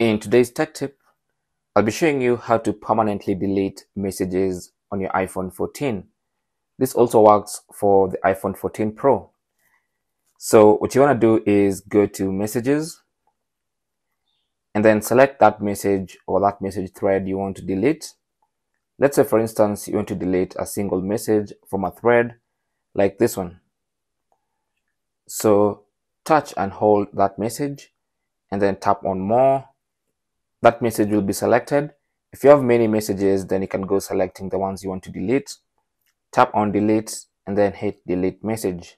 In today's tech tip, I'll be showing you how to permanently delete messages on your iPhone 14. This also works for the iPhone 14 Pro. So what you want to do is go to messages and then select that message or that message thread you want to delete. Let's say for instance, you want to delete a single message from a thread like this one. So touch and hold that message and then tap on more that message will be selected. If you have many messages, then you can go selecting the ones you want to delete. Tap on delete and then hit delete message.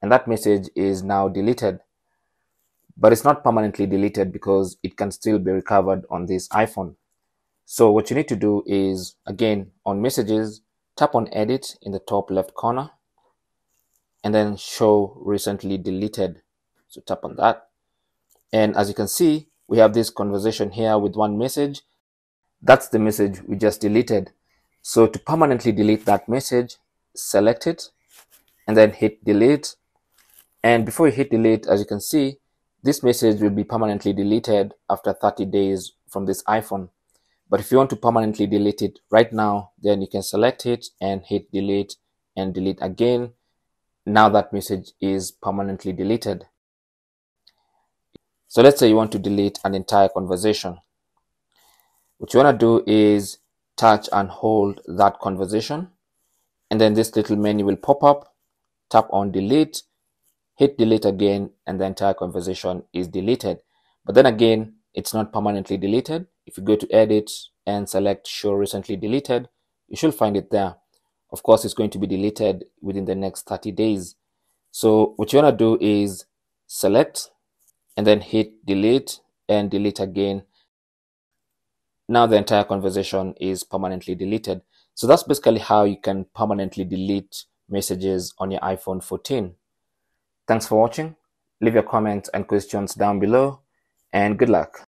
And that message is now deleted. But it's not permanently deleted because it can still be recovered on this iPhone. So what you need to do is, again, on messages, tap on edit in the top left corner and then show recently deleted. So tap on that. And as you can see, we have this conversation here with one message. That's the message we just deleted. So to permanently delete that message, select it and then hit delete. And before you hit delete, as you can see, this message will be permanently deleted after 30 days from this iPhone. But if you want to permanently delete it right now, then you can select it and hit delete and delete again. Now that message is permanently deleted. So let's say you want to delete an entire conversation. What you want to do is touch and hold that conversation. And then this little menu will pop up. Tap on delete, hit delete again, and the entire conversation is deleted. But then again, it's not permanently deleted. If you go to edit and select show recently deleted, you should find it there. Of course, it's going to be deleted within the next 30 days. So what you want to do is select and then hit delete and delete again. Now the entire conversation is permanently deleted. So that's basically how you can permanently delete messages on your iPhone 14. Thanks for watching. Leave your comments and questions down below and good luck.